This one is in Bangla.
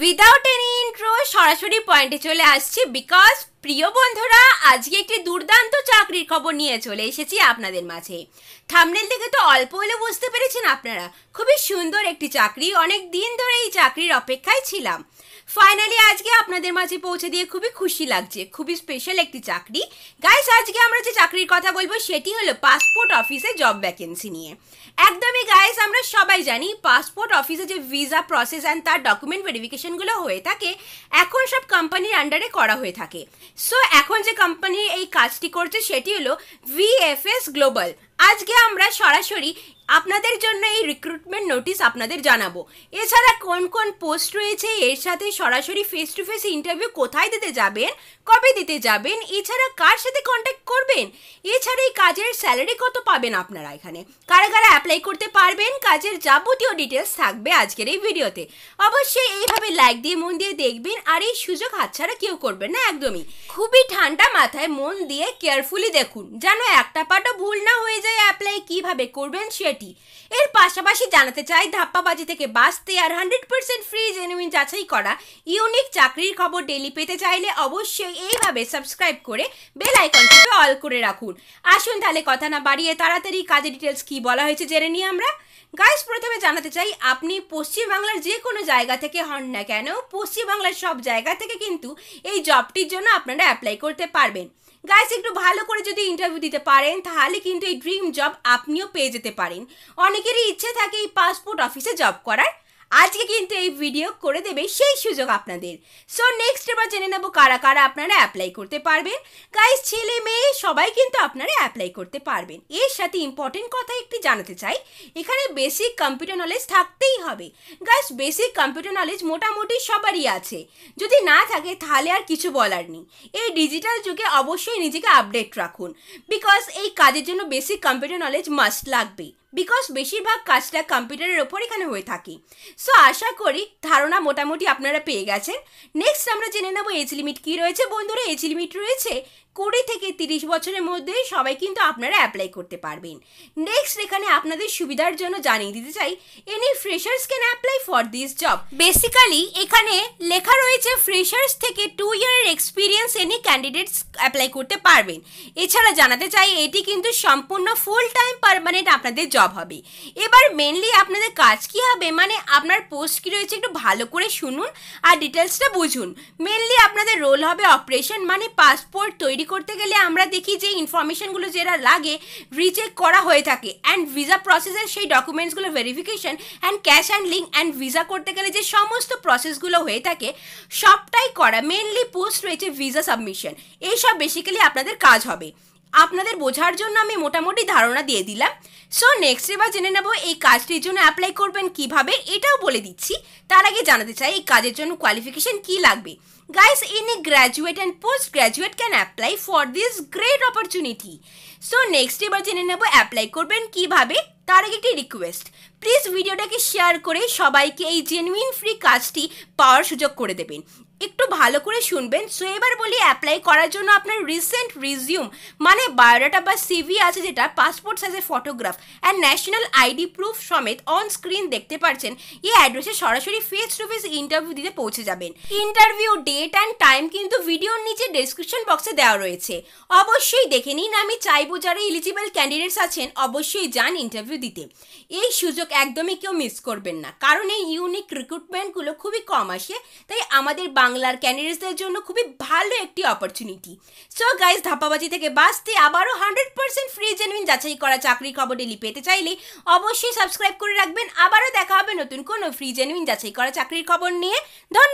উইদাউট এনি ইন্ট্রো সরাসরি পয়েন্টে চলে আসছি বিকজ প্রিয় বন্ধুরা আজকে একটি দুর্দান্ত চাকরির খবর নিয়ে চলে এসেছি আপনাদের মাঝে থামনেল থেকে তো অল্প হলে বুঝতে পেরেছেন আপনারা খুবই সুন্দর একটি চাকরি অনেক দিন ধরে এই চাকরির অপেক্ষায় ছিলাম ফাইনালি আজকে আপনাদের মাঝে পৌঁছে দিয়ে খুবই খুশি লাগছে খুবই স্পেশাল একটি চাকরি গাইস আজকে আমরা যে চাকরির কথা বলবো সেটি হলো পাসপোর্ট অফিসে জব ভ্যাকেন্সি নিয়ে একদমই গাইস আমরা সবাই জানি পাসপোর্ট অফিসে যে ভিসা প্রসেস অ্যান্ড তার ডকুমেন্ট ভেরিফিকেশনগুলো হয়ে থাকে এখন সব কোম্পানির আন্ডারে করা হয়ে থাকে সো এখন যে কোম্পানি এই কাজটি করছে সেটি হলো ভিএফএস গ্লোবাল আজকে আমরা সরাসরি আপনাদের জন্য এই রিক্রুটমেন্ট নোটিস আপনাদের জানাবো এছাড়া কোন কোন পোস্ট রয়েছে এর সাথে সরাসরি ফেস টু ফেস ইন্টারভিউ কোথায় দিতে যাবেন কবে দিতে যাবেন এছাড়া কার সাথে কন্ট্যাক্ট করবেন এছাড়া এই কাজের স্যালারি কত পাবেন আপনারা এখানে কারা কারা অ্যাপ্লাই করতে পারবেন কাজের যাবতীয় ডিটেলস থাকবে আজকের এই ভিডিওতে অবশ্যই এইভাবে লাইক দিয়ে মন দিয়ে দেখবেন আর এই সুযোগ হাতছাড়া কেউ করবেন না একদমই খুবই ঠান্ডা মাথায় মন দিয়ে কেয়ারফুলি দেখুন যেন একটা পাটা ভুল না হয়ে যায় অ্যাপ্লাই কিভাবে করবেন সেটি এর পাশাপাশি জানাতে চাই ধাপ্পাবাজি থেকে বাঁচতে আর হান্ড্রেড পার্সেন্ট ফ্রি জেনুইন যাচাই করা ইউনিক চাকরির খবর ডেলি পেতে চাইলে অবশ্যই এইভাবে সাবস্ক্রাইব করে বেল আইকনটিকে অল করে রাখুন আসুন তাহলে কথা না বাড়িয়ে তাড়াতাড়ি কাজের ডিটেলস কি বলা হয়েছে জেনে নিই আমরা গাইস প্রথমে জানাতে চাই আপনি পশ্চিমবাংলার যে কোনো জায়গা থেকে হন না কেন পশ্চিমবাংলার সব জায়গা থেকে কিন্তু এই জবটির জন্য আপনারা অ্যাপ্লাই করতে পারবেন গাইস একটু ভালো করে যদি ইন্টারভিউ দিতে পারেন তাহলে কিন্তু এই ড্রিম ড্রিম জব আপনিও পেয়ে যেতে পারেন অনেকেরই ইচ্ছে থাকে এই পাসপোর্ট অফিসে জব করার আজকে কিন্তু এই ভিডিও করে দেবে সেই সুযোগ আপনাদের সো নেক্সট এবার জেনে নেবো কারা কারা আপনারা অ্যাপ্লাই করতে পারবেন গাইজ ছেলে মেয়ে সবাই কিন্তু আপনারা অ্যাপ্লাই করতে পারবেন এর সাথে ইম্পর্টেন্ট কথা একটি জানাতে চাই এখানে বেসিক কম্পিউটার নলেজ থাকতেই হবে গাইজ বেসিক কম্পিউটার নলেজ মোটামুটি সবারই আছে যদি না থাকে তাহলে আর কিছু বলার নেই এই ডিজিটাল যুগে অবশ্যই নিজেকে আপডেট রাখুন বিকজ এই কাজের জন্য বেসিক কম্পিউটার নলেজ মাস্ট লাগবে বিকজ বেশিরভাগ কাজটা কম্পিউটারের ওপর এখানে হয়ে থাকে সো আশা করি ধারণা মোটামুটি আপনারা পেয়ে গেছেন নেক্সট আমরা জেনে নেবো এজ লিমিট কী রয়েছে বন্ধুরা এজ লিমিট রয়েছে কুড়ি থেকে তিরিশ বছরের মধ্যে সবাই কিন্তু আপনারা অ্যাপ্লাই করতে পারবেন নেক্সট এখানে আপনাদের সুবিধার জন্য জানিয়ে দিতে চাই any freshers can apply for this job basically এখানে লেখা রয়েছে ফ্রেশার্স থেকে টু ইয়ারের এক্সপিরিয়েন্স এনি ক্যান্ডিডেটস অ্যাপ্লাই করতে পারবেন এছাড়া জানাতে চাই এটি কিন্তু সম্পূর্ণ ফুল টাইম পারমানেন্ট আপনাদের জব হবে এবার মেনলি আপনাদের কাজ কি হবে মানে আপনার পোস্ট কী রয়েছে একটু ভালো করে শুনুন আর ডিটেলসটা বুঝুন মেনলি আপনাদের রোল হবে অপারেশন মানে পাসপোর্ট তৈরি রেডি করতে গেলে আমরা দেখি যে ইনফরমেশানগুলো যারা লাগে রিচেক করা হয়ে থাকে অ্যান্ড ভিসা প্রসেসের সেই ডকুমেন্টসগুলো verification and cash and link and visa করতে গেলে যে সমস্ত প্রসেসগুলো হয়ে থাকে সবটাই করা মেনলি পোস্ট রয়েছে ভিসা সাবমিশন এইসব বেসিক্যালি আপনাদের কাজ হবে আপনাদের বোঝার জন্য আমি মোটামুটি ধারণা দিয়ে দিলাম সো নেক্সট এবার জেনে নেব এই কাজটির জন্য অ্যাপ্লাই করবেন কিভাবে এটাও বলে দিচ্ছি তার আগে জানাতে চাই এই কাজের জন্য কোয়ালিফিকেশন কি লাগবে guys any graduate and post graduate can apply for this great opportunity so next এবার জেনে নেব অ্যাপ্লাই করবেন কিভাবে তার আগে একটি রিকোয়েস্ট প্লিজ ভিডিওটাকে শেয়ার করে সবাইকে এই জেনুইন ফ্রি কাজটি পাওয়ার সুযোগ করে দেবেন একটু ভালো করে শুনবেন সো এবার বলি অ্যাপ্লাই করার জন্য আপনার রিসেন্ট রিজিউম মানে বায়োডাটা বা সিভি আছে যেটা পাসপোর্ট সাইজের photograph and national ID proof সমেত অন স্ক্রিন দেখতে পারছেন এই অ্যাড্রেসে সরাসরি ফেস টু ফেস ইন্টারভিউ দিতে পৌঁছে যাবেন ইন্টারভিউ ডেট অ্যান্ড টাইম কিন্তু ভিডিওর নিচে ডেসক্রিপশন বক্সে দেওয়া রয়েছে অবশ্যই দেখে নিন আমি চাইবো যারা এলিজিবল ক্যান্ডিডেটস আছেন অবশ্যই যান ইন্টারভিউ দিতে এই সুযোগ একদমই কেউ মিস করবেন না কারণ এই ইউনিক রিক্রুটমেন্টগুলো খুবই কম আসে তাই আমাদের বাংলার ক্যান্ডিডেটসদের জন্য খুবই ভালো একটি অপরচুনিটি সো গাইজ ধাপাবাজি থেকে বাঁচতে আবারও হান্ড্রেড পার্সেন্ট ফ্রি জেনুইন যাচাই করা চাকরির খবর ডেলি পেতে চাইলে অবশ্যই সাবস্ক্রাইব করে রাখবেন আবারও দেখা হবে নতুন কোনো ফ্রি জেনুইন যাচাই করা চাকরির খবর নিয়ে ধন্যবাদ